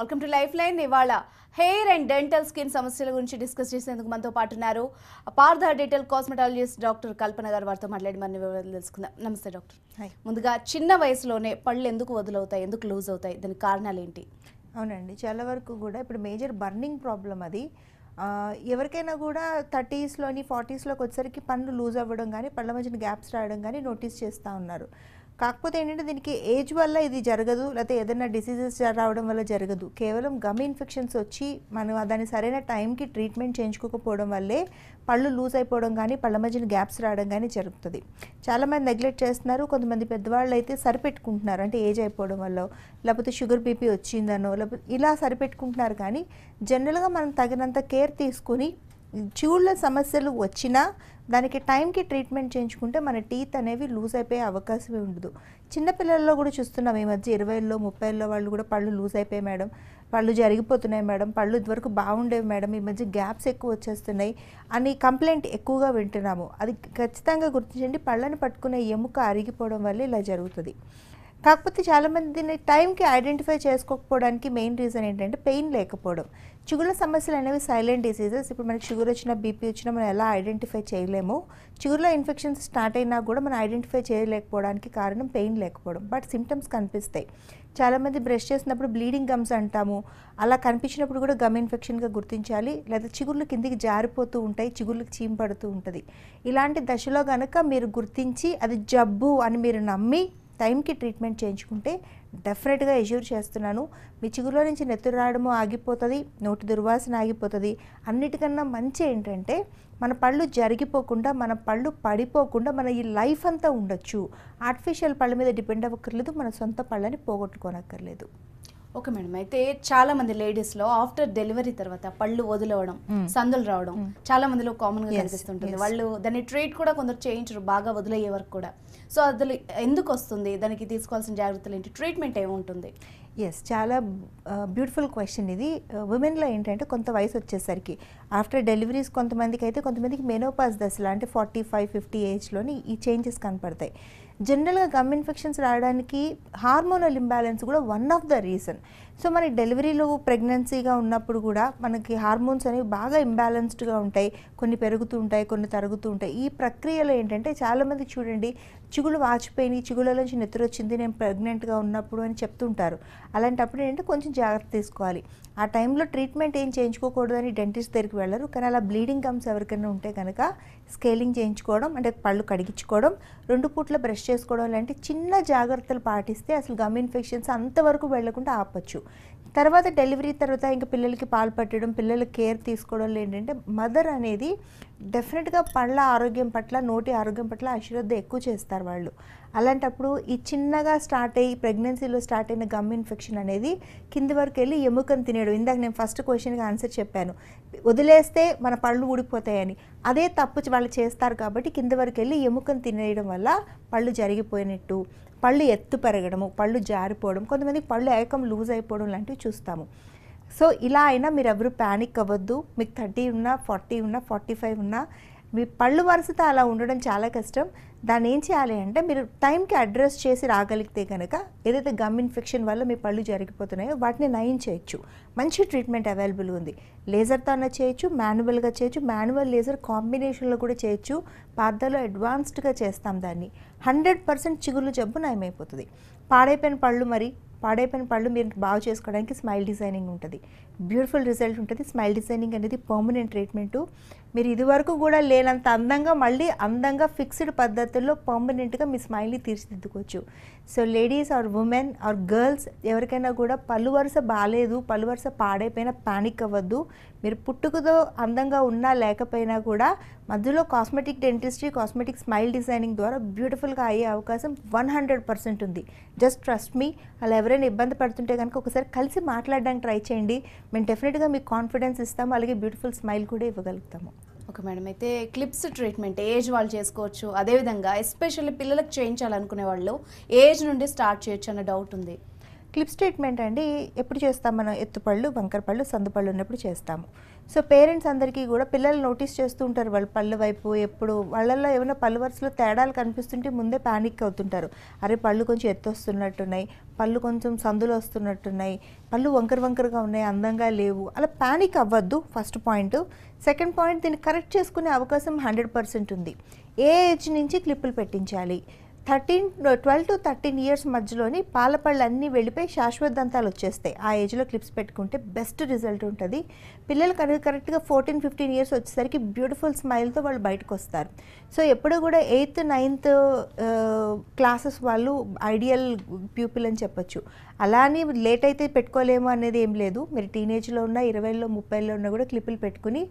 Welcome to lifeline ఇవాళ hair and dental skin సమస్యల గురించి డిస్కస్ చేసేందుకు మనతో పాటు ఉన్నారు Partha dental cosmetologist doctor Kalpana గారు వారితో మాట్లాడి మనం వివరాలు తెలుసుకుందాం నమస్తే డాక్టర్ ముందుగా చిన్న వయసులోనే పళ్ళు ఎందుకు వదులవుతాయి ఎందుకు లూజ్ అవుతాయి దానికి కారణాలు ఏంటి అవునండి చాలా వరకు కూడా ఇప్పుడు మేజర్ బర్నింగ్ ప్రాబ్లం అది ఎవరికైనా కూడా థర్టీస్లోని ఫార్టీస్లోకి వచ్చేసరికి పళ్ళు లూజ్ అవ్వడం కానీ పళ్ళ మధ్యన గ్యాప్స్ రావడం కానీ నోటీస్ చేస్తూ ఉన్నారు కాకపోతే ఏంటంటే దీనికి ఏజ్ వల్ల ఇది జరగదు లేకపోతే ఏదైనా డిసీజెస్ రావడం వల్ల జరగదు కేవలం గమ్ ఇన్ఫెక్షన్స్ వచ్చి మనం దాన్ని సరైన టైంకి ట్రీట్మెంట్ చేయించుకోకపోవడం వల్లే పళ్ళు లూజ్ అయిపోవడం కానీ పళ్ళ మధ్యన గ్యాప్స్ రావడం కానీ జరుగుతుంది చాలామంది నెగ్లెక్ట్ చేస్తున్నారు కొంతమంది పెద్దవాళ్ళు అయితే సరిపెట్టుకుంటున్నారు అంటే ఏజ్ అయిపోవడం వల్ల లేకపోతే షుగర్ బీపీ వచ్చిందనో లేకపోతే ఇలా సరిపెట్టుకుంటున్నారు కానీ జనరల్గా మనం తగినంత కేర్ తీసుకుని చూళ్ళ సమస్యలు వచ్చినా దానికి టైంకి ట్రీట్మెంట్ చేయించుకుంటే మన టీత్ అనేవి లూజ్ అయిపోయే అవకాశమే ఉండదు చిన్నపిల్లల్లో కూడా చూస్తున్నాం ఈ మధ్య ఇరవైలో ముప్పైలో వాళ్ళు కూడా పళ్ళు లూజ్ అయిపోయాయి మేడం పళ్ళు జరిగిపోతున్నాయి మేడం పళ్ళు ఇదివరకు బాగుండేవి మేడం ఈ మధ్య గ్యాప్స్ ఎక్కువ వచ్చేస్తున్నాయి అని కంప్లైంట్ ఎక్కువగా వింటున్నాము అది ఖచ్చితంగా గుర్తించండి పళ్ళని పట్టుకునే ఎముక అరిగిపోవడం వల్ల ఇలా జరుగుతుంది కాకపోతే చాలామంది దీన్ని టైంకి ఐడెంటిఫై చేసుకోకపోవడానికి మెయిన్ రీజన్ ఏంటంటే పెయిన్ లేకపోవడం చిగుళ్ళ సమస్యలు అనేవి సైలెంట్ డిసీజెస్ ఇప్పుడు మనకి షుగర్ వచ్చినా బీపీ వచ్చినా మనం ఎలా ఐడెంటిఫై చేయలేము చిగురులో ఇన్ఫెక్షన్స్ స్టార్ట్ అయినా కూడా మనం ఐడెంటిఫై చేయలేకపోవడానికి కారణం పెయిన్ లేకపోవడం బట్ సిమ్టమ్స్ కనిపిస్తాయి చాలామంది బ్రష్ చేసినప్పుడు బ్లీడింగ్ గమ్స్ అంటాము అలా కనిపించినప్పుడు కూడా గమ్ ఇన్ఫెక్షన్గా గుర్తించాలి లేదా చిగుర్లు కిందికి జారిపోతూ ఉంటాయి చిగుర్లకు చీమ్ పడుతూ ఉంటుంది ఇలాంటి దశలో కనుక మీరు గుర్తించి అది జబ్బు అని మీరు నమ్మి టైంకి ట్రీట్మెంట్ చేయించుకుంటే డెఫినెట్గా ఎష్యూర్ చేస్తున్నాను మీ చిగురులో నుంచి నెత్తురు రావడము ఆగిపోతుంది నోటి దుర్వాసన ఆగిపోతుంది అన్నిటికన్నా మంచి ఏంటంటే మన పళ్ళు జరిగిపోకుండా మన పళ్ళు పడిపోకుండా మన ఈ లైఫ్ అంతా ఉండొచ్చు ఆర్టిఫిషియల్ పళ్ళ మీద డిపెండ్ అవ్వక్కర్లేదు మన సొంత పళ్ళని పోగొట్టుకోనక్కర్లేదు ఓకే మేడం అయితే చాలా మంది లేడీస్ లో ఆఫ్టర్ డెలివరీ తర్వాత పళ్ళు వదిలవడం hmm. సందులు రావడం hmm. చాలా మందిలో కామన్ గా కనిపిస్తుంటుంది వాళ్ళు దాన్ని ట్రీట్ కూడా కొందరు చేయించరు బాగా వదిలేయే వరకు కూడా సో అది ఎందుకు వస్తుంది దానికి తీసుకోవాల్సిన జాగ్రత్తలు ఏంటి ట్రీట్మెంట్ ఏముంటుంది ఎస్ చాలా బ్యూటిఫుల్ క్వశ్చన్ ఇది ఉమెన్లో ఏంటంటే కొంత వయసు వచ్చేసరికి ఆఫ్టర్ డెలివరీస్ కొంతమందికి అయితే కొంతమందికి మెనోపాస్ దశలో అంటే ఫార్టీ ఫైవ్ ఫిఫ్టీ ఏజ్లోని ఈ చేంజెస్ కనపడతాయి జనరల్గా గమ్ ఇన్ఫెక్షన్స్ రావడానికి హార్మోనల్ ఇంబ్యాలెన్స్ కూడా one of the reason so మరి డెలివరీలో ప్రెగ్నెన్సీగా ఉన్నప్పుడు కూడా మనకి హార్మోన్స్ అనేవి బాగా ఇంబ్యాలెన్స్డ్గా ఉంటాయి కొన్ని పెరుగుతూ ఉంటాయి కొన్ని తరుగుతూ ఉంటాయి ఈ ప్రక్రియలో ఏంటంటే చాలామంది చూడండి చిగులు వాచిపోయినాయి నుంచి నెత్తురు వచ్చింది నేను ప్రెగ్నెంట్గా ఉన్నప్పుడు అని చెప్తుంటారు అలాంటప్పుడు ఏంటంటే కొంచెం జాగ్రత్త తీసుకోవాలి ఆ టైంలో ట్రీట్మెంట్ ఏం అని డెంటిస్ట్ దగ్గరికి వెళ్ళరు కానీ అలా బ్లీడింగ్ గమ్స్ ఎవరికైనా ఉంటే కనుక స్కేలింగ్ చేయించుకోవడం అంటే పళ్ళు కడిగించుకోవడం రెండు పూట్ల బ్రష్ చేసుకోవడం లాంటి చిన్న జాగ్రత్తలు పాటిస్తే అసలు గమ్ ఇన్ఫెక్షన్స్ అంతవరకు వెళ్లకుండా ఆపచ్చు తర్వాత డెలివరీ తర్వాత ఇంకా పిల్లలకి పాలు పట్టడం పిల్లలకి కేర్ తీసుకోవడం ఏంటంటే మదర్ అనేది డెఫినెట్గా పళ్ళ ఆరోగ్యం పట్ల నోటి ఆరోగ్యం పట్ల అశ్రద్ధ ఎక్కువ చేస్తారు వాళ్ళు అలాంటప్పుడు ఈ చిన్నగా స్టార్ట్ అయ్యి ప్రెగ్నెన్సీలో స్టార్ట్ అయిన గమ్ ఇన్ఫెక్షన్ అనేది కింది వరకు వెళ్ళి ఎముకను తినేయడం ఇందాక నేను ఫస్ట్ క్వశ్చన్కి ఆన్సర్ చెప్పాను వదిలేస్తే మన పళ్ళు ఊడిపోతాయని అదే తప్పు వాళ్ళు చేస్తారు కాబట్టి కింది వరకు వెళ్ళి ఎముకను తినేయడం వల్ల పళ్ళు జరిగిపోయినట్టు పళ్ళు ఎత్తు పెరగడము పళ్ళు జారిపోవడం కొంతమంది పళ్ళు ఏకం లూజ్ అయిపోవడం లాంటివి చూస్తాము సో ఇలా అయినా మీరు ఎవరు ప్యానిక్ అవ్వద్దు మీకు థర్టీ ఉన్నా ఫార్టీ ఉన్నా ఫార్టీ ఫైవ్ ఉన్నా మీ పళ్ళు వరుసతో అలా ఉండడం చాలా కష్టం దాన్ని ఏం చేయాలి అంటే మీరు టైంకి అడ్రస్ చేసి రాగలిగితే కనుక ఏదైతే గమ్ ఇన్ఫెక్షన్ వల్ల మీ పళ్ళు జరిగిపోతున్నాయో వాటిని నయం చేయొచ్చు మంచి ట్రీట్మెంట్ అవైలబుల్ ఉంది లేజర్తో అన్న చేయొచ్చు మాన్యువల్గా చేయొచ్చు మాన్యువల్ లేజర్ కాంబినేషన్లో కూడా చేయొచ్చు పార్దాలో అడ్వాన్స్డ్గా చేస్తాం దాన్ని హండ్రెడ్ పర్సెంట్ చిగుళ్ళు జబ్బు నయమైపోతుంది పాడైపోయిన పళ్ళు మరి పాడైపోయిన పళ్ళు మీరు బాగు చేసుకోవడానికి స్మైల్ డిజైనింగ్ ఉంటుంది బ్యూటిఫుల్ రిజల్ట్ ఉంటుంది స్మైల్ డిజైనింగ్ అనేది పర్మనెంట్ ట్రీట్మెంటు మీరు ఇదివరకు కూడా లేనంత అందంగా మళ్ళీ అందంగా ఫిక్స్డ్ పద్ధతుల్లో పర్మనెంట్గా మీ స్మైల్ని తీర్చిదిద్దుకోవచ్చు so ladies or women or girls ఎవరికైనా కూడా పళ్ళు వరుస బాగాలేదు పళ్ళు వరుస పాడైపోయినా ప్యానిక్ అవ్వద్దు మీరు పుట్టుకతో అందంగా ఉన్నా లేకపోయినా కూడా మధ్యలో cosmetic dentistry cosmetic smile designing ద్వారా బ్యూటిఫుల్గా అయ్యే అవకాశం వన్ హండ్రెడ్ పర్సెంట్ ఉంది జస్ట్ ట్రస్ట్ మీ అలా ఎవరైనా ఇబ్బంది పడుతుంటే కనుక ఒకసారి కలిసి మాట్లాడడానికి ట్రై చేయండి మేము డెఫినెట్గా మీకు కాన్ఫిడెన్స్ ఇస్తాము అలాగే బ్యూటిఫుల్ స్మైల్ కూడా ఇవ్వగలుగుతాము ఓకే మేడం అయితే క్లిప్స్ ట్రీట్మెంట్ ఏజ్ వాళ్ళు చేసుకోవచ్చు అదేవిధంగా ఎస్పెషల్లీ పిల్లలకు చేయించాలనుకునే వాళ్ళు ఏజ్ నుండి స్టార్ట్ చేయొచ్చు అన్న డౌట్ ఉంది క్లిప్స్ స్టేట్మెంట్ అండి ఎప్పుడు చేస్తాం మనం ఎత్తుపళ్ళు బంకర పళ్ళు సందుపళ్ళు ఉన్నప్పుడు చేస్తాము సో పేరెంట్స్ అందరికీ కూడా పిల్లలు నోటీస్ చేస్తూ ఉంటారు వాళ్ళ పళ్ళు వైపు ఎప్పుడు వాళ్ళల్లో ఏమైనా పళ్ళు వరుసలో తేడాలు కనిపిస్తుంటే ముందే ప్యానిక్ అవుతుంటారు అరే పళ్ళు కొంచెం ఎత్తు వస్తున్నట్టున్నాయి పళ్ళు కొంచెం సందులు వస్తున్నట్టున్నాయి పళ్ళు వంకర వంకరగా ఉన్నాయి అందంగా లేవు అలా ప్యానిక్ అవ్వద్దు ఫస్ట్ పాయింట్ సెకండ్ పాయింట్ దీన్ని కరెక్ట్ చేసుకునే అవకాశం హండ్రెడ్ పర్సెంట్ ఉంది ఏ ఏజ్ నుంచి క్లిప్పులు పెట్టించాలి thirteen twelve to thirteen years మధ్యలోని పాలపళ్ళు అన్నీ వెళ్ళిపోయి శాశ్వత దంతాలు వచ్చేస్తాయి ఆ ఏజ్లో క్లిప్స్ పెట్టుకుంటే బెస్ట్ రిజల్ట్ ఉంటుంది పిల్లలు కరెక్ట్ కరెక్ట్గా ఫోర్టీన్ ఫిఫ్టీన్ ఇయర్స్ వచ్చేసరికి బ్యూటిఫుల్ స్మైల్తో వాళ్ళు బయటకు వస్తారు సో ఎప్పుడు కూడా ఎయిత్ నైన్త్ క్లాసెస్ వాళ్ళు ఐడియల్ ప్యూపిల్ అని చెప్పొచ్చు అలానే లేట్ అయితే పెట్టుకోలేము అనేది ఏం లేదు మీరు టీనేజ్లో ఉన్న ఇరవైలో ముప్పైలో ఉన్నా కూడా క్లిప్పులు పెట్టుకుని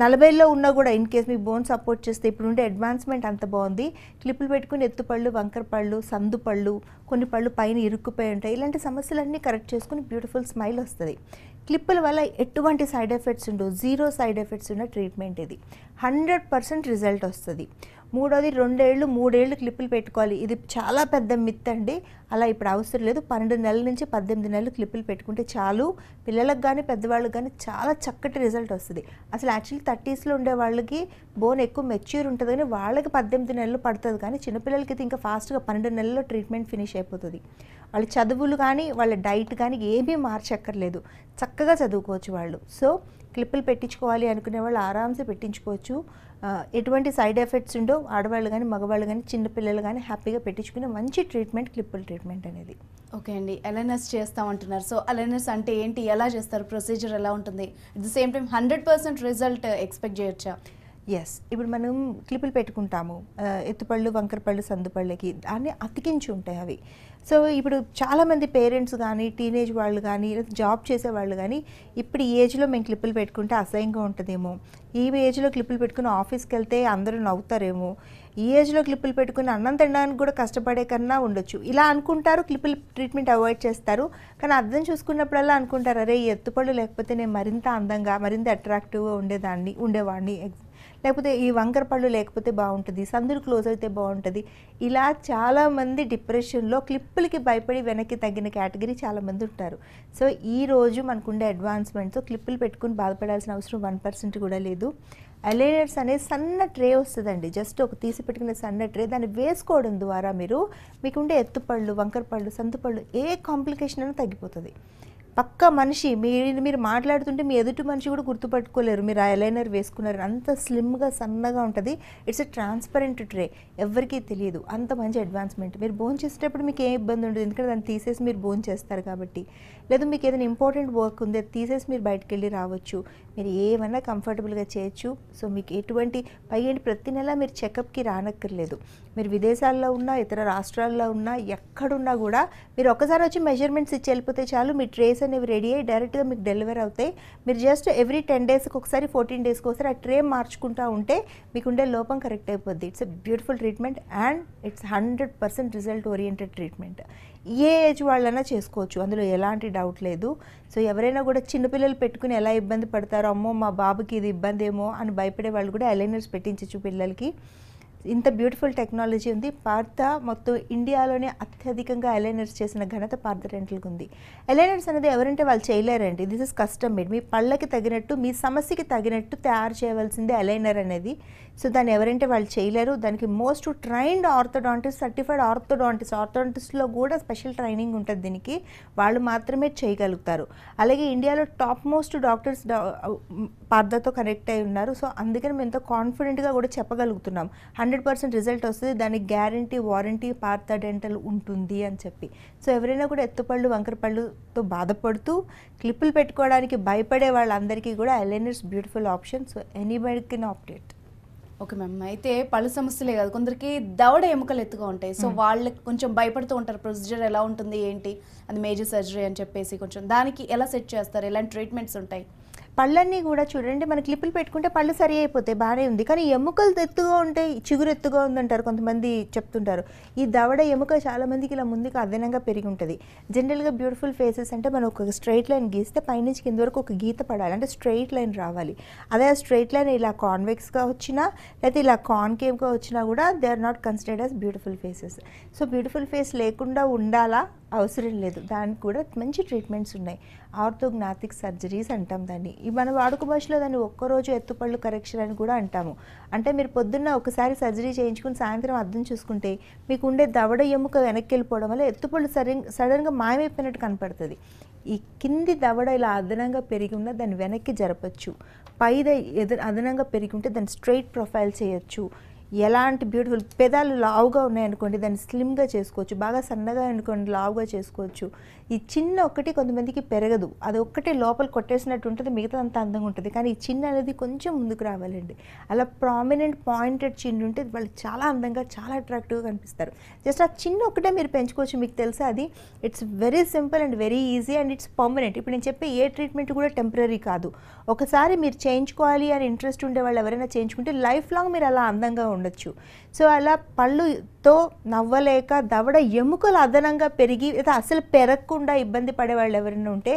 నలభైలో ఉన్నా కూడా ఇన్ కేస్ మీకు బోన్ సపోర్ట్ చేస్తే ఇప్పుడు ఉండే అడ్వాన్స్మెంట్ అంత బాగుంది క్లిప్పులు పెట్టుకుని ఎత్తుపళ్ళు వంకర పళ్ళు సందు పళ్ళు కొన్ని పళ్ళు పైన ఇరుక్కుపోయి ఉంటాయి ఇలాంటి సమస్యలన్నీ కరెక్ట్ చేసుకుని బ్యూటిఫుల్ స్మైల్ వస్తుంది క్లిప్పుల వల్ల ఎటువంటి సైడ్ ఎఫెక్ట్స్ ఉండవు జీరో సైడ్ ఎఫెక్ట్స్ ఉన్న ట్రీట్మెంట్ ఇది హండ్రెడ్ పర్సెంట్ రిజల్ట్ వస్తుంది మూడోది రెండేళ్ళు మూడేళ్ళు క్లిప్పులు పెట్టుకోవాలి ఇది చాలా పెద్ద మిత్ అండి అలా ఇప్పుడు అవసరం లేదు పన్నెండు నెలల నుంచి పద్దెనిమిది నెలలు క్లిప్పులు పెట్టుకుంటే చాలు పిల్లలకు కానీ పెద్దవాళ్ళకి కానీ చాలా చక్కటి రిజల్ట్ వస్తుంది అసలు యాక్చువల్లీ థర్టీస్లో ఉండే వాళ్ళకి బోన్ ఎక్కువ మెచ్యూర్ ఉంటుంది కానీ వాళ్ళకి పద్దెనిమిది నెలలు పడుతుంది కానీ చిన్నపిల్లలకి అయితే ఇంకా ఫాస్ట్గా పన్నెండు నెలల్లో ట్రీట్మెంట్ ఫినిష్ అయిపోతుంది వాళ్ళ చదువులు కానీ వాళ్ళ డైట్ కానీ ఏమీ మార్చక్కర్లేదు చక్కగా చదువుకోవచ్చు వాళ్ళు సో క్లిప్పులు పెట్టించుకోవాలి అనుకునే వాళ్ళు ఆరామ్సే పెట్టించుకోవచ్చు ఎటువంటి సైడ్ ఎఫెక్ట్స్ ఉండో ఆడవాళ్ళు కానీ మగవాళ్ళు కానీ చిన్నపిల్లలు కానీ హ్యాపీగా పెట్టించుకునే మంచి ట్రీట్మెంట్ క్లిప్పుల ట్రీట్మెంట్ అనేది ఓకే అండి చేస్తా ఉంటున్నారు సో అలైనస్ అంటే ఏంటి ఎలా చేస్తారు ప్రొసీజర్ ఎలా ఉంటుంది at the same time hundred percent result expect చేయొచ్చా ఎస్ ఇప్పుడు మనం క్లిప్పులు పెట్టుకుంటాము ఎత్తుపళ్ళు వంకరపళ్ళు సందుపళ్ళకి దాన్ని అతికించి ఉంటాయి అవి సో ఇప్పుడు చాలామంది పేరెంట్స్ కానీ టీనేజ్ వాళ్ళు కానీ జాబ్ చేసే వాళ్ళు కానీ ఇప్పుడు ఈ ఏజ్లో మేము క్లిప్పులు పెట్టుకుంటే అసహ్యంగా ఉంటుందేమో ఈ ఏజ్లో క్లిప్పులు పెట్టుకుని ఆఫీస్కి వెళ్తే అందరూ నవ్వుతారేమో ఈ ఏజ్లో క్లిప్పులు పెట్టుకుని అన్నం తినడానికి కూడా కష్టపడే కన్నా ఉండొచ్చు ఇలా అనుకుంటారు క్లిప్పులు ట్రీట్మెంట్ అవాయిడ్ చేస్తారు కానీ అర్థం చూసుకున్నప్పుడల్లా అనుకుంటారు అరే ఎత్తుపళ్ళు లేకపోతే నేను మరింత అందంగా మరింత అట్రాక్టివ్గా ఉండేదాన్ని ఉండేవాడిని లేకపోతే ఈ వంకర పళ్ళు లేకపోతే బాగుంటుంది సందులు క్లోజ్ అయితే బాగుంటుంది ఇలా చాలామంది డిప్రెషన్లో క్లిప్పులకి భయపడి వెనక్కి తగ్గిన కేటగిరీ చాలామంది ఉంటారు సో ఈ రోజు మనకుండే అడ్వాన్స్మెంట్తో క్లిప్పులు పెట్టుకుని బాధపడాల్సిన అవసరం వన్ పర్సెంట్ కూడా లేదు అలైనర్స్ అనే సన్న ట్రే వస్తుందండి జస్ట్ ఒక తీసి పెట్టుకునే సన్న ట్రే దాన్ని వేసుకోవడం ద్వారా మీరు మీకుండే ఎత్తుపళ్ళు వంకర పళ్ళు సంతుపళ్ళు ఏ కాంప్లికేషన్ అయినా తగ్గిపోతుంది పక్క మనిషి మీరు మీరు మాట్లాడుతుంటే మీ ఎదుటి మనిషి కూడా గుర్తుపట్టుకోలేరు మీరు ఐలైనర్ వేసుకున్నారు అంత స్లిమ్గా సన్నగా ఉంటుంది ఇట్స్ ఎ ట్రాన్స్పరెంట్ ట్రే ఎవరికీ తెలియదు అంత మంచి అడ్వాన్స్మెంట్ మీరు బోన్ చేసేటప్పుడు మీకు ఏ ఇబ్బంది ఉండదు ఎందుకంటే దాన్ని తీసేసి మీరు బోన్ చేస్తారు కాబట్టి లేదు మీకు ఏదైనా ఇంపార్టెంట్ వర్క్ ఉంది అది తీసేసి మీరు బయటకు వెళ్ళి రావచ్చు మీరు ఏమైనా కంఫర్టబుల్గా చేయొచ్చు సో మీకు ఎటువంటి ఏంటి ప్రతి నెల మీరు చెకప్కి రానక్కర్లేదు మీరు విదేశాల్లో ఉన్నా ఇతర రాష్ట్రాల్లో ఉన్నా ఎక్కడున్నా కూడా మీరు ఒకసారి వచ్చి మెజర్మెంట్స్ ఇచ్చి వెళ్ళిపోతే చాలు మీ ట్రేస్ అనేవి రెడీ అయ్యి డైరెక్ట్గా మీకు డెలివర్ అవుతాయి మీరు జస్ట్ ఎవ్రీ టెన్ డేస్కి ఒకసారి ఫోర్టీన్ డేస్కి ఒకసారి ఆ ట్రే మార్చుకుంటూ ఉంటే మీకు ఉండే లోపం కరెక్ట్ అయిపోద్ది it's beautiful treatment and it's hundred percent result oriented treatment ఏ ఏజ్ వాళ్ళైనా చేసుకోవచ్చు అందులో ఎలాంటి డౌట్ లేదు సో ఎవరైనా కూడా చిన్నపిల్లలు పెట్టుకుని ఎలా ఇబ్బంది పడతారో అమ్మో మా బాబుకి ఇది ఇబ్బంది ఏమో అని భయపడే వాళ్ళు కూడా అలైనర్స్ పెట్టించచ్చు పిల్లలకి ఇంత బ్యూటిఫుల్ టెక్నాలజీ ఉంది పార్థ మొత్తం ఇండియాలోనే అత్యధికంగా ఎలైనర్స్ చేసిన ఘనత పార్థ రెంట్లకు ఉంది ఎలైనర్స్ అనేది ఎవరంటే వాళ్ళు చేయలేరండి దిస్ ఇస్ కస్టమ్ మేడ్ మీ పళ్ళకి తగినట్టు మీ సమస్యకి తగినట్టు తయారు చేయవలసిందే ఎలైనర్ అనేది సో దాన్ని ఎవరంటే వాళ్ళు చేయలేరు దానికి most trained orthodontist certified orthodontist ఆర్థోడాంటిస్ట్లో కూడా స్పెషల్ ట్రైనింగ్ ఉంటుంది దీనికి వాళ్ళు మాత్రమే చేయగలుగుతారు అలాగే ఇండియాలో టాప్ మోస్ట్ డాక్టర్స్ పార్దతో కనెక్ట్ అయి ఉన్నారు సో అందుకని మేము ఎంతో కాన్ఫిడెంట్గా కూడా చెప్పగలుగుతున్నాం హండ్రెడ్ పర్సెంట్ రిజల్ట్ వస్తుంది దానికి గ్యారంటీ వారంటీ పార్త డెంటల్ ఉంటుంది అని చెప్పి సో ఎవరైనా కూడా ఎత్తుపళ్ళు వంకరపళ్ళుతో బాధపడుతూ క్లిప్పులు పెట్టుకోవడానికి భయపడే వాళ్ళందరికీ కూడా aligners beautiful option so anybody can update okay ma'am అయితే పళ్ళు సమస్యలే కాదు కొందరికి దవడ ఎముకలు ఎత్తుగా ఉంటాయి సో hmm. వాళ్ళకి కొంచెం భయపడుతూ ఉంటారు ప్రొసీజర్ ఎలా ఉంటుంది ఏంటి అది మేజర్ సర్జరీ అని చెప్పేసి కొంచెం దానికి ఎలా సెట్ చేస్తారు ఎలాంటి ట్రీట్మెంట్స్ ఉంటాయి పళ్ళన్నీ కూడా చూడండి మన క్లిప్పులు పెట్టుకుంటే పళ్ళు సరి అయిపోతాయి బాగానే ఉంది కానీ ఎముకలు ఎత్తుగా ఉంటాయి చిగురు ఎత్తుగా ఉందంటారు కొంతమంది చెప్తుంటారు ఈ దవడ ఎముక చాలామందికి ఇలా ముందుకు అదనంగా పెరిగి ఉంటుంది జనరల్గా బ్యూటిఫుల్ ఫేసెస్ అంటే మనం ఒక స్ట్రైట్ లైన్ గీస్తే పైనుంచి కింద వరకు ఒక గీత పడాలి అంటే స్ట్రైట్ లైన్ రావాలి అదే ఆ స్ట్రైట్ లైన్ ఇలా కాన్వెక్స్గా వచ్చినా లేకపోతే ఇలా కాన్కేవ్గా వచ్చినా కూడా they are not considered as beautiful faces so beautiful face లేకుండా ఉండాలా అవసరం లేదు దానికి కూడా మంచి ట్రీట్మెంట్స్ ఉన్నాయి ఆర్థోగ్నాథిక్ సర్జరీస్ అంటాం దాన్ని మన వాడుక భాషలో దాన్ని ఒక్కరోజు ఎత్తుపళ్ళు కరెక్షన్ అని కూడా అంటాము అంటే మీరు పొద్దున్న ఒకసారి సర్జరీ చేయించుకుని సాయంత్రం అర్థం చూసుకుంటే మీకు ఉండే దవడ ఎముక వెనక్కి వెళ్ళిపోవడం వల్ల ఎత్తుపళ్ళు సడన్ సడన్గా మాయమైపోయినట్టు కనపడుతుంది ఈ కింది దవడ ఇలా అదనంగా పెరిగి ఉన్నా దాన్ని వెనక్కి జరపచ్చు పైద ఎదు అదనంగా పెరిగి ఉంటే దాన్ని స్ట్రైట్ ప్రొఫైల్ చేయొచ్చు ఎలాంటి బ్యూటిఫుల్ పెదాలు లావుగా ఉన్నాయనుకోండి దాన్ని స్లిమ్గా చేసుకోవచ్చు బాగా సన్నగా అనుకోండి లావుగా చేసుకోవచ్చు ఈ చిన్న ఒకటి కొంతమందికి పెరగదు అది ఒక్కటే లోపల కొట్టేసినట్టు ఉంటుంది మిగతా అంత అందంగా ఉంటుంది కానీ ఈ చిన్న అనేది కొంచెం ముందుకు రావాలండి అలా ప్రామినెంట్ పాయింటెడ్ చిన్న ఉంటే వాళ్ళు చాలా అందంగా చాలా అట్రాక్టివ్గా కనిపిస్తారు జస్ట్ ఆ చిన్న ఒక్కటే మీరు పెంచుకోవచ్చు మీకు తెలుసా అది it's very simple and very easy and it's permanent ఇప్పుడు నేను చెప్పే ఏ ట్రీట్మెంట్ కూడా టెంపరీ కాదు ఒకసారి మీరు చేయించుకోవాలి అని ఇంట్రెస్ట్ ఉండే వాళ్ళు ఎవరైనా చేయించుకుంటే లైఫ్ లాంగ్ మీరు అలా అందంగా ఉండాలి ఉండొచ్చు సో అలా పళ్ళుతో నవ్వలేక దవడ ఎముకలు అదనంగా పెరిగి లేదా అసలు పెరగకుండా ఇబ్బంది పడే వాళ్ళు ఎవరైనా ఉంటే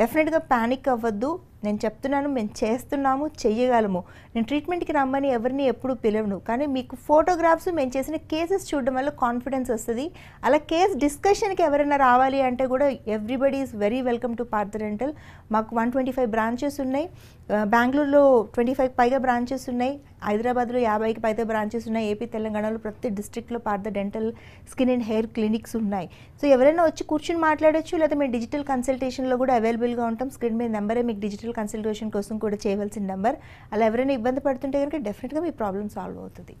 డెఫినెట్గా ప్యానిక్ అవ్వద్దు నేను చెప్తున్నాను మేము చేస్తున్నాము చెయ్యగలము నేను ట్రీట్మెంట్కి రమ్మని ఎవరిని ఎప్పుడు పిలవను కానీ మీకు ఫోటోగ్రాఫ్స్ మేము చేసిన కేసెస్ చూడడం వల్ల కాన్ఫిడెన్స్ వస్తుంది అలా కేస్ డిస్కషన్కి ఎవరైనా రావాలి అంటే కూడా everybody is very welcome to Partha dental మాకు వన్ ట్వంటీ ఫైవ్ బ్రాంచెస్ ఉన్నాయి బెంగళూరులో ట్వంటీ ఫైవ్ పైగా బ్రాంచెస్ ఉన్నాయి హైదరాబాద్లో యాభైకి పైతే బ్రాంచెస్ ఉన్నాయి ఏపీ తెలంగాణలో ప్రతి డిస్ట్రిక్ట్లో పాత dental skin and hair clinics ఉన్నాయి సో ఎవరైనా వచ్చి కూర్చుని మాట్లాడచ్చు లేదా మేము డిజిటల్ కన్సల్టేషన్లో కూడా అవైలబుల్గా ఉంటాం స్క్రీన్ మీద నెంబరే మీకు డిజిటల్ కన్సల్టేషన్ కోసం కూడా చేయవలసిన నెంబర్ అలా ఎవరైనా ఇబ్బంది పడుతుంటే కనుక డెఫినెట్గా మీ ప్రాబ్లమ్ సాల్వ్ అవుతుంది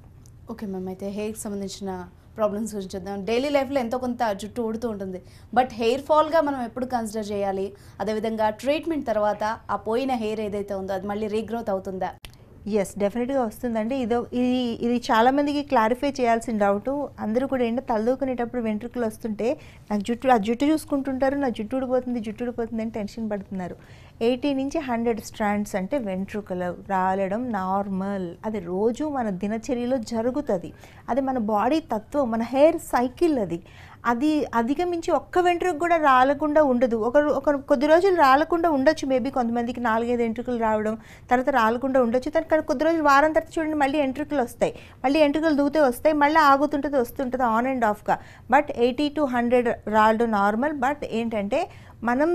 ఓకే మ్యామ్ అయితే హెయిర్కి సంబంధించిన ప్రాబ్లమ్స్ గురించి చూద్దాం డైలీ లైఫ్లో ఎంతో కొంత జుట్టు ఊడుతూ ఉంటుంది బట్ హెయిర్ ఫాల్గా మనం ఎప్పుడు కన్సిడర్ చేయాలి అదేవిధంగా ట్రీట్మెంట్ తర్వాత ఆ పోయిన హెయిర్ ఏదైతే ఉందో అది మళ్ళీ రీగ్రోత్ అవుతుందా ఎస్ డెఫినెట్గా వస్తుందండి ఇదో ఇది ఇది చాలామందికి క్లారిఫై చేయాల్సిన డౌట్ అందరూ కూడా ఏంటో తలదూకునేటప్పుడు వెంట్రుకలు వస్తుంటే నాకు జుట్టు ఆ జుట్టు చూసుకుంటుంటారు నా జుట్టు ఊడిపోతుంది జుట్టు ఊడిపోతుంది అని టెన్షన్ పడుతున్నారు ఎయిటీ నుంచి హండ్రెడ్ స్ట్రాండ్స్ అంటే వెంట్రుకలు రాలడం నార్మల్ అది రోజు మన దినచర్యలో జరుగుతుంది అది మన బాడీ తత్వం మన హెయిర్ సైకిల్ అది అది అధిగమించి ఒక్క వెంట్రుకు కూడా రాలకుండా ఉండదు ఒక ఒక కొద్ది రోజులు రాలకుండా ఉండొచ్చు మేబీ కొంతమందికి నాలుగైదు ఎంట్రుకలు రావడం తర్వాత రాలకుండా ఉండొచ్చు తర్వాత కొద్ది రోజులు వారం తర్వాత చూడండి మళ్ళీ ఎంట్రుకలు వస్తాయి మళ్ళీ ఎంట్రుకలు దూతే వస్తాయి మళ్ళీ ఆగుతుంటుంది వస్తుంటుంది ఆన్ అండ్ ఆఫ్గా బట్ ఎయిటీ టు హండ్రెడ్ రాళ్ళు నార్మల్ బట్ ఏంటంటే మనం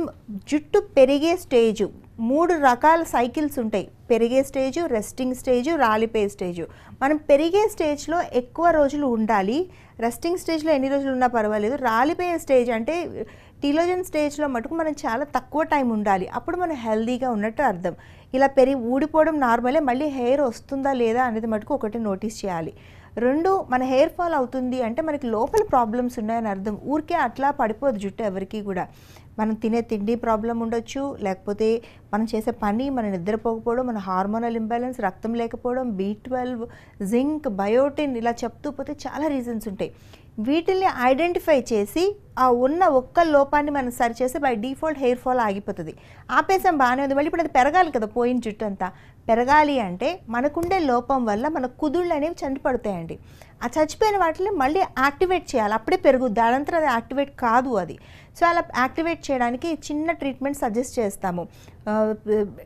జుట్టు పెరిగే స్టేజ్ మూడు రకాల సైకిల్స్ ఉంటాయి పెరిగే స్టేజు రెస్టింగ్ స్టేజు రాలిపోయే స్టేజు మనం పెరిగే స్టేజ్లో ఎక్కువ రోజులు ఉండాలి రెస్టింగ్ స్టేజ్లో ఎన్ని రోజులు ఉన్నా పర్వాలేదు రాలిపోయే స్టేజ్ అంటే టీలోజన్ స్టేజ్లో మటుకు మనం చాలా తక్కువ టైం ఉండాలి అప్పుడు మనం హెల్దీగా ఉన్నట్టు అర్థం ఇలా పెరిగి ఊడిపోవడం నార్మలే మళ్ళీ హెయిర్ వస్తుందా లేదా అనేది మటుకు ఒకటి నోటీస్ చేయాలి రెండు మన హెయిర్ ఫాల్ అవుతుంది అంటే మనకి లోపల ప్రాబ్లమ్స్ ఉన్నాయని అర్థం ఊరికే అట్లా పడిపోదు జుట్టు ఎవరికి కూడా మనం తినే తిండి ప్రాబ్లం ఉండొచ్చు లేకపోతే మనం చేసే పని మనం నిద్రపోకపోవడం మన హార్మోనల్ ఇంబ్యాలెన్స్ రక్తం లేకపోవడం బీ ట్వెల్వ్ జింక్ బయోటిన్ ఇలా చెప్తూ పోతే చాలా రీజన్స్ ఉంటాయి వీటిల్ని ఐడెంటిఫై చేసి ఆ ఉన్న ఒక్క లోపాన్ని మనం సరిచేస్తే బై డిఫాల్ట్ హెయిర్ ఫాల్ ఆగిపోతుంది ఆపేసాం బాగానే ఉంది మళ్ళీ ఇప్పుడు అది పెరగాలి కదా పోయిన జుట్టు అంతా పెరగాలి అంటే మనకుండే లోపం వల్ల మన కుదుళ్ళు అనేవి చనిపడతాయండి ఆ చచ్చిపోయిన వాటిని మళ్ళీ యాక్టివేట్ చేయాలి అప్పుడే పెరుగుద్ది అనంతరం అది యాక్టివేట్ కాదు అది సో అలా యాక్టివేట్ చేయడానికి చిన్న ట్రీట్మెంట్ సజెస్ట్ చేస్తాము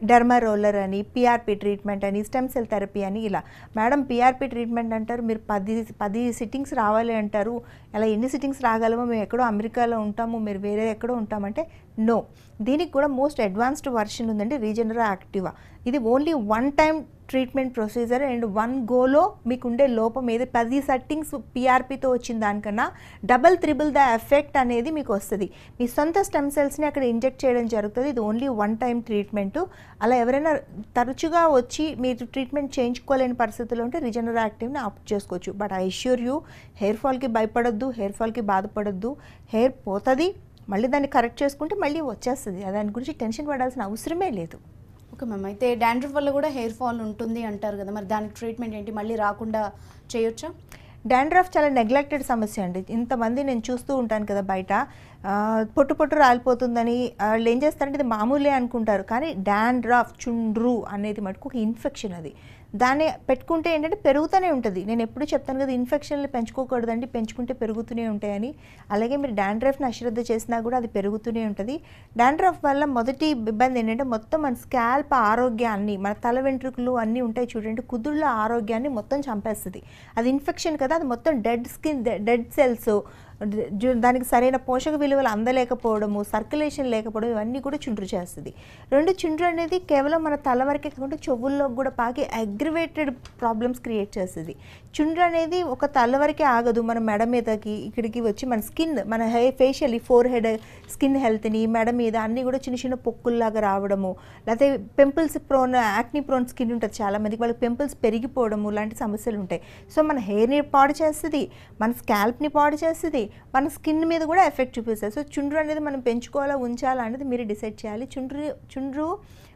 డెర్మా రోలర్ అని పిఆర్పి ట్రీట్మెంట్ అని స్టెమ్ సెల్ థెరపీ అని ఇలా మేడం పిఆర్పి ట్రీట్మెంట్ అంటారు మీరు పది పది సిట్టింగ్స్ రావాలి అంటారు అలా ఎన్ని సిట్టింగ్స్ రాగలమో మేము ఎక్కడో అమెరికాలో ఉంటాము మీరు వేరే ఎక్కడో ఉంటామంటే నో దీనికి కూడా మోస్ట్ అడ్వాన్స్డ్ వర్షన్ ఉందండి రీజనరా యాక్టివా ఇది only one time treatment procedure and one గోలో మీకు ఉండే లోపం ఏది పది సెట్టింగ్స్ పీఆర్పీతో వచ్చిన దానికన్నా డబల్ త్రిబుల్ ద ఎఫెక్ట్ అనేది మీకు వస్తుంది మీ సొంత స్టెమ్ సెల్స్ని అక్కడ ఇంజెక్ట్ చేయడం జరుగుతుంది ఇది ఓన్లీ వన్ టైం ట్రీట్మెంటు అలా ఎవరైనా తరచుగా వచ్చి మీరు ట్రీట్మెంట్ చేయించుకోలేని పరిస్థితుల్లో ఉంటే రిజనర్ యాక్టివ్ని ఆప్ట్ చేసుకోవచ్చు but I sure you hair ఫాల్కి భయపడొద్దు హెయిర్ ఫాల్కి బాధపడద్దు హెయిర్ పోతుంది మళ్ళీ దాన్ని కరెక్ట్ చేసుకుంటే మళ్ళీ వచ్చేస్తుంది దాని గురించి టెన్షన్ పడాల్సిన అవసరమే లేదు ఓకే మ్యామ్ అయితే డాండ్రఫ్ వల్ల కూడా హెయిర్ ఫాల్ ఉంటుంది అంటారు కదా మరి దానికి ట్రీట్మెంట్ ఏంటి మళ్ళీ రాకుండా చేయొచ్చా డాండ్రఫ్ చాలా నెగ్లెక్టెడ్ సమస్య అండి ఇంతమంది నేను చూస్తూ ఉంటాను కదా బయట పొట్టు పొట్టు రాలిపోతుందని వాళ్ళు ఏం చేస్తారంటే ఇది మామూలే అనుకుంటారు కానీ డాండ్రఫ్ చుండ్రు అనేది మటుకు ఒక ఇన్ఫెక్షన్ అది దాన్ని పెట్టుకుంటే ఏంటంటే పెరుగుతూనే ఉంటుంది నేను ఎప్పుడు చెప్తాను కదా ఇన్ఫెక్షన్లు పెంచుకోకూడదండి పెంచుకుంటే పెరుగుతూనే ఉంటాయని అలాగే మీరు డాండ్రఫ్ని అశ్రద్ధ చేసినా కూడా అది పెరుగుతూనే ఉంటుంది డాండ్రఫ్ వల్ల మొదటి ఇబ్బంది ఏంటంటే మొత్తం మన స్కాల్ప్ ఆరోగ్యాన్ని మన తల వెంట్రుకలు అన్నీ ఉంటాయి చూడండి కుదుళ్ళ ఆరోగ్యాన్ని మొత్తం చంపేస్తుంది అది ఇన్ఫెక్షన్ కదా అది మొత్తం డెడ్ స్కిన్ డెడ్ సెల్స్ దానికి సరైన పోషక విలువలు అందలేకపోవడము సర్క్యులేషన్ లేకపోవడం ఇవన్నీ కూడా చుండ్రు చేస్తుంది రెండు చుండ్రు అనేది కేవలం మన తల వరకే కాకుండా చెవుల్లో కూడా పాకి అగ్రివేటెడ్ ప్రాబ్లమ్స్ క్రియేట్ చేస్తుంది చుండ్రు అనేది ఒక తల వరకే ఆగదు మన మెడ మీదకి ఇక్కడికి వచ్చి మన స్కిన్ మన హె ఫేషియల్ ఈ ఫోర్ హెడ్ స్కిన్ హెల్త్ని మెడ మీద అన్నీ కూడా చిన్న చిన్న పొక్కుల్లాగా రావడము లేకపోతే pimples prone acne prone skin ఉంటుంది చాలామందికి వాళ్ళకి పింపుల్స్ పెరిగిపోవడము లాంటి సమస్యలు ఉంటాయి సో మన హెయిర్ని పాడు చేస్తుంది మన స్కాల్ప్ని పాడు చేస్తుంది మన స్కిన్ మీద కూడా ఎఫెక్ట్ చూపిస్తుంది సో చుండ్రు అనేది మనం పెంచుకోవాలా ఉంచాలా అనేది మీరు డిసైడ్ చేయాలి చుండ్రు చుండ్రు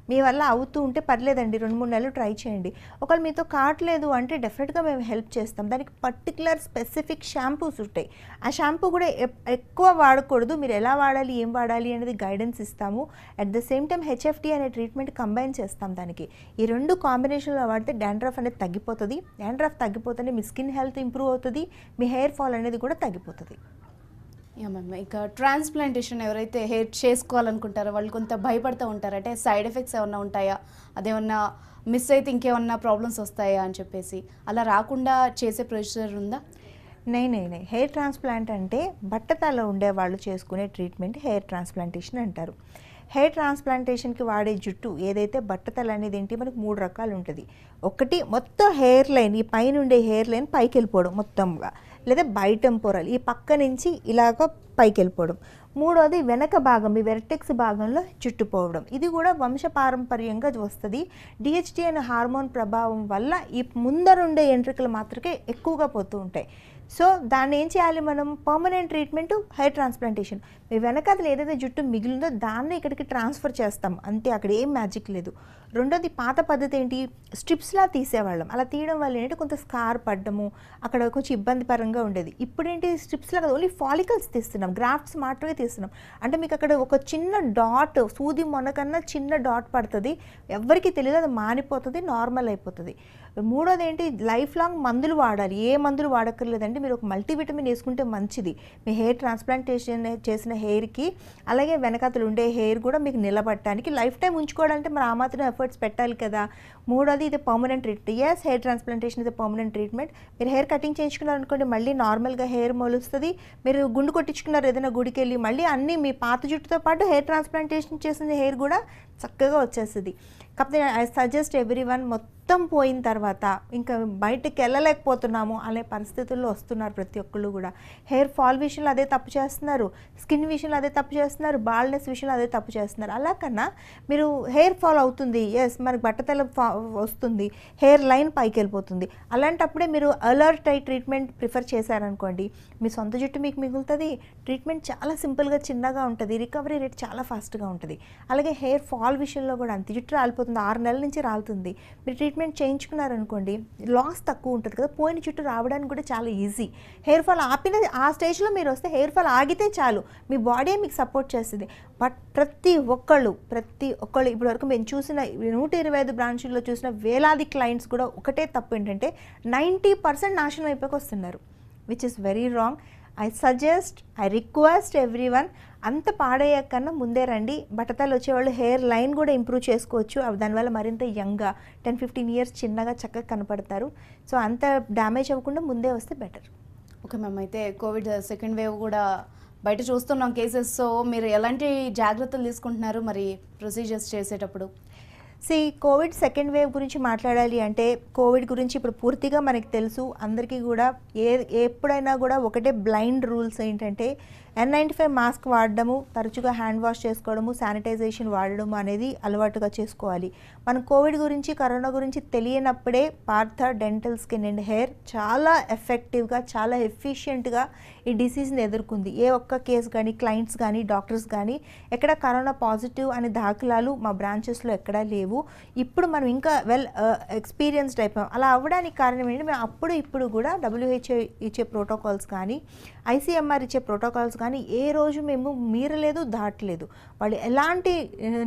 మీ వల్ల అవుతూ ఉంటే పర్లేదండి రెండు మూడు నెలలు ట్రై చేయండి ఒకవేళ మీతో కావట్లేదు అంటే డెఫినెట్గా మేము హెల్ప్ చేస్తాం దానికి పర్టికులర్ స్పెసిఫిక్ షాంపూస్ ఉంటాయి ఆ షాంపూ కూడా ఎక్కువ వాడకూడదు మీరు ఎలా వాడాలి ఏం వాడాలి అనేది గైడెన్స్ ఇస్తాము at the same time HFD అనే ట్రీట్మెంట్ కంబైన్ చేస్తాం దానికి ఈ రెండు కాంబినేషన్లో వాడితే డాండ్రఫ్ అనేది తగ్గిపోతుంది డాండ్రఫ్ తగ్గిపోతేనే మీ స్కిన్ హెల్త్ ఇంప్రూవ్ అవుతుంది మీ హెయిర్ ఫాల్ అనేది కూడా తగ్గిపోతుంది ఇంకా ఇక ట్రాన్స్ప్లాంటేషన్ ఎవరైతే హెయిర్ చేసుకోవాలనుకుంటారో వాళ్ళు కొంత భయపడతా ఉంటారు అంటే సైడ్ ఎఫెక్ట్స్ ఏమైనా ఉంటాయా అదేమన్నా మిస్ అయితే ఇంకేమన్నా ప్రాబ్లమ్స్ వస్తాయా అని చెప్పేసి అలా రాకుండా చేసే ప్రొసీజర్ ఉందా నై నై నై హెయిర్ ట్రాన్స్ప్లాంట్ అంటే బట్టతలో ఉండే వాళ్ళు చేసుకునే ట్రీట్మెంట్ హెయిర్ ట్రాన్స్ప్లాంటేషన్ అంటారు హెయిర్ ట్రాన్స్ప్లాంటేషన్కి వాడే జుట్టు ఏదైతే బట్టతల అనేది ఏంటి మనకు మూడు రకాలు ఉంటుంది ఒకటి మొత్తం హెయిర్ లైన్ ఈ పైన ఉండే హెయిర్ లైన్ పైకి వెళ్ళిపోవడం మొత్తంగా లేదా టెంపోరల్ ఈ పక్క నుంచి ఇలాగ పైకి వెళ్ళిపోవడం మూడోది వెనక భాగం ఈ వెరటెక్స్ భాగంలో చుట్టుపోవడం ఇది కూడా వంశపారంపర్యంగా వస్తుంది డిహెచ్డి అనే హార్మోన్ ప్రభావం వల్ల ఈ ముందరుండే ఎంట్రికలు మాత్రమే ఎక్కువగా పోతూ ఉంటాయి సో దాన్ని ఏం చేయాలి మనం పర్మనెంట్ ట్రీట్మెంట్ హెయిర్ ట్రాన్స్ప్లాంటేషన్ మీ అది ఏదైతే జుట్టు మిగిలిందో దాన్ని ఇక్కడికి ట్రాన్స్ఫర్ చేస్తాం అంతే అక్కడ ఏం మ్యాజిక్ లేదు రెండోది పాత పద్ధతి ఏంటి స్ట్రిప్స్లా తీసేవాళ్ళం అలా తీయడం వల్ల ఏంటంటే కొంత స్కార్ పడ్డము అక్కడ కొంచెం ఇబ్బంది పరంగా ఉండేది ఇప్పుడేంటి స్ట్రిప్స్లా కదా ఓన్లీ ఫాలికల్స్ తీస్తున్నాం గ్రాఫ్ట్స్ మాత్రమే తీస్తున్నాం అంటే మీకు అక్కడ ఒక చిన్న డాట్ సూది మొనకన్నా చిన్న డాట్ పడుతుంది ఎవరికి తెలియదు అది మానిపోతుంది నార్మల్ అయిపోతుంది మూడోది ఏంటి లైఫ్ లాంగ్ మందులు వాడాలి ఏ మందులు వాడక్కర్లేదంటే మీరు ఒక మల్టీవిటమిన్ వేసుకుంటే మంచిది మీ హెయిర్ ట్రాన్స్ప్లాంటేషన్ చేసిన హెయిర్కి అలాగే వెనకాతలు ఉండే హెయిర్ కూడా మీకు నిలబట్టడానికి లైఫ్ టైం ఉంచుకోవాలంటే మరి ఆ మాత్రం ఎఫర్ట్స్ పెట్టాలి కదా మూడోది ఇది permanent treatment yes hair transplantation ఇది పర్మనెంట్ ట్రీట్మెంట్ మీరు హెయిర్ కటింగ్ చేయించుకున్నారనుకోండి మళ్ళీ నార్మల్గా హెయిర్ మొలుస్తుంది మీరు గుండు కొట్టించుకున్నారు ఏదైనా గుడికి వెళ్ళి మళ్ళీ అన్నీ మీ పాత జుట్టుతో పాటు హెయిర్ ట్రాన్స్ప్లాంటేషన్ చేసిన హెయిర్ కూడా చక్కగా వచ్చేస్తుంది కాకపోతే ఐ సజెస్ట్ ఎవ్రీ వన్ మొత్తం పోయిన తర్వాత ఇంకా బయటకు వెళ్ళలేకపోతున్నాము అనే పరిస్థితుల్లో వస్తున్నారు ప్రతి ఒక్కళ్ళు కూడా హెయిర్ ఫాల్ విషయంలో అదే తప్పు చేస్తున్నారు స్కిన్ విషయంలో అదే తప్పు చేస్తున్నారు బాల్నెస్ విషయంలో అదే తప్పు చేస్తున్నారు అలా మీరు హెయిర్ ఫాల్ అవుతుంది ఎస్ మనకు బట్టతల వస్తుంది హెయిర్ లైన్ పైకి వెళ్ళిపోతుంది అలాంటప్పుడే మీరు అలర్ట్ అయి ట్రీట్మెంట్ ప్రిఫర్ చేశారనుకోండి మీ సొంత జుట్టు మీకు మిగులుతుంది ట్రీట్మెంట్ చాలా సింపుల్గా చిన్నగా ఉంటుంది రికవరీ రేట్ చాలా ఫాస్ట్గా ఉంటుంది అలాగే హెయిర్ ఫాల్ స్మాల్ విషయంలో కూడా అంత జుట్టు రాలిపోతుంది ఆరు నెలల నుంచి రాలుతుంది మీరు ట్రీట్మెంట్ చేయించుకున్నారనుకోండి లాస్ తక్కువ ఉంటుంది కదా పోయిన జుట్టు రావడానికి కూడా చాలా ఈజీ హెయిర్ ఫాల్ ఆపిన ఆ స్టేజ్లో మీరు వస్తే హెయిర్ ఫాల్ ఆగితే చాలు మీ బాడీ మీకు సపోర్ట్ చేస్తుంది బట్ ప్రతి ఒక్కళ్ళు ప్రతి ఒక్కళ్ళు వరకు మేము చూసిన నూట ఇరవై ఐదు బ్రాంచ్ల్లో చూసిన వేలాది క్లయింట్స్ కూడా ఒకటే తప్పు ఏంటంటే నైంటీ పర్సెంట్ నాశనం అయిపోయి వస్తున్నారు which is very wrong I suggest I request every one అంత పాడయ్యాకన్నా ముందే రండి బట్టతలు వచ్చేవాళ్ళు హెయిర్ లైన్ కూడా ఇంప్రూవ్ చేసుకోవచ్చు అవి దానివల్ల మరింత యంగ్గా టెన్ ఫిఫ్టీన్ ఇయర్స్ చిన్నగా చక్కగా కనపడతారు సో అంత డ్యామేజ్ అవ్వకుండా ముందే వస్తే బెటర్ ఓకే మ్యామ్ అయితే కోవిడ్ సెకండ్ వేవ్ కూడా బయట చూస్తున్నాం కేసెస్ సో మీరు ఎలాంటి జాగ్రత్తలు తీసుకుంటున్నారు మరి ప్రొసీజర్స్ చేసేటప్పుడు సో ఈ కోవిడ్ సెకండ్ వేవ్ గురించి మాట్లాడాలి అంటే కోవిడ్ గురించి ఇప్పుడు పూర్తిగా మనకి తెలుసు అందరికీ కూడా ఏ ఎప్పుడైనా కూడా ఒకటే బ్లైండ్ రూల్స్ ఏంటంటే ఎన్ నైంటీ ఫైవ్ మాస్క్ వాడడము తరచుగా హ్యాండ్ వాష్ చేసుకోవడము శానిటైజేషన్ వాడడము అనేది అలవాటుగా చేసుకోవాలి మనం కోవిడ్ గురించి కరోనా గురించి తెలియనప్పుడే Partha dental skin and hair చాలా ఎఫెక్టివ్గా చాలా ఎఫిషియెంట్గా ఈ డిసీజ్ని ఎదుర్కొంది ఏ ఒక్క కేసు కానీ క్లయింట్స్ కానీ డాక్టర్స్ కానీ ఎక్కడ కరోనా పాజిటివ్ అనే దాఖలాలు మా బ్రాంచెస్లో ఎక్కడా లేవు ఇప్పుడు మనం ఇంకా వెల్ ఎక్స్పీరియన్స్డ్ uh, అయిపోయాం అలా అవ్వడానికి కారణం ఏంటంటే మేము అప్పుడు ఇప్పుడు కూడా డబ్ల్యూహెచ్ఓ ఇచ్చే ప్రోటోకాల్స్ కానీ ఐసీఎంఆర్ ఇచ్చే ప్రోటోకాల్స్ కానీ ఏ రోజు మేము మీరలేదు దాటలేదు వాళ్ళు ఎలాంటి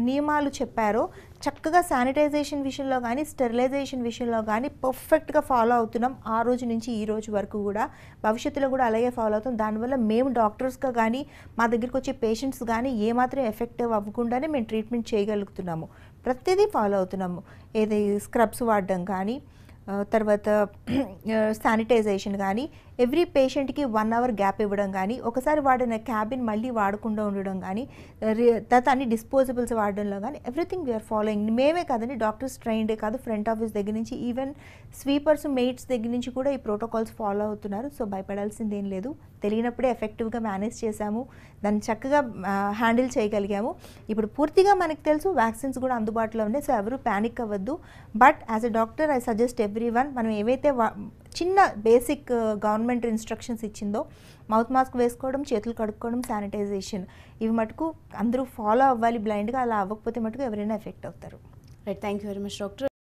నియమాలు చెప్పారో చక్కగా శానిటైజేషన్ విషయంలో కానీ స్టెరిలైజేషన్ విషయంలో కానీ పర్ఫెక్ట్గా ఫాలో అవుతున్నాం ఆ రోజు నుంచి ఈ రోజు వరకు కూడా భవిష్యత్తులో కూడా అలాగే ఫాలో అవుతాం దానివల్ల మేము డాక్టర్స్గా కానీ మా దగ్గరికి వచ్చే పేషెంట్స్ కానీ ఏమాత్రం ఎఫెక్టివ్ అవ్వకుండానే మేము ట్రీట్మెంట్ చేయగలుగుతున్నాము ప్రతిదీ ఫాలో అవుతున్నాము ఏది స్క్రబ్స్ వాడడం కానీ తర్వాత శానిటైజేషన్ కానీ ఎవ్రీ పేషెంట్కి వన్ అవర్ గ్యాప్ ఇవ్వడం కానీ ఒకసారి వాడిన క్యాబిన్ మళ్ళీ వాడకుండా ఉండడం కానీ తర్వాత అన్ని డిస్పోజబుల్స్ వాడడంలో కానీ ఎవ్రీథింగ్ వీఆర్ ఫాలోయింగ్ మేమే కాదండి డాక్టర్స్ ట్రైన్డే కాదు ఫ్రంట్ ఆఫీస్ దగ్గర నుంచి ఈవెన్ స్వీపర్స్ మెయిట్స్ దగ్గర నుంచి కూడా ఈ ప్రోటోకాల్స్ ఫాలో అవుతున్నారు సో భయపడాల్సింది ఏం లేదు తెలియనప్పుడే ఎఫెక్టివ్గా మేనేజ్ చేశాము దాన్ని చక్కగా హ్యాండిల్ చేయగలిగాము ఇప్పుడు పూర్తిగా మనకు తెలుసు వ్యాక్సిన్స్ కూడా అందుబాటులో ఉన్నాయి సో ఎవరు ప్యానిక్ అవ్వద్దు but as a doctor I suggest every one మనం ఏవైతే చిన్న బేసిక్ గవర్నమెంట్ ఇన్స్ట్రక్షన్స్ ఇచ్చిందో మౌత్ మాస్క్ వేసుకోవడం చేతులు కడుక్కోవడం శానిటైజేషన్ ఇవి మటుకు అందరూ ఫాలో అవ్వాలి బ్లైండ్గా అలా అవ్వకపోతే మటుకు ఎవరైనా ఎఫెక్ట్ అవుతారు right thank you very much doctor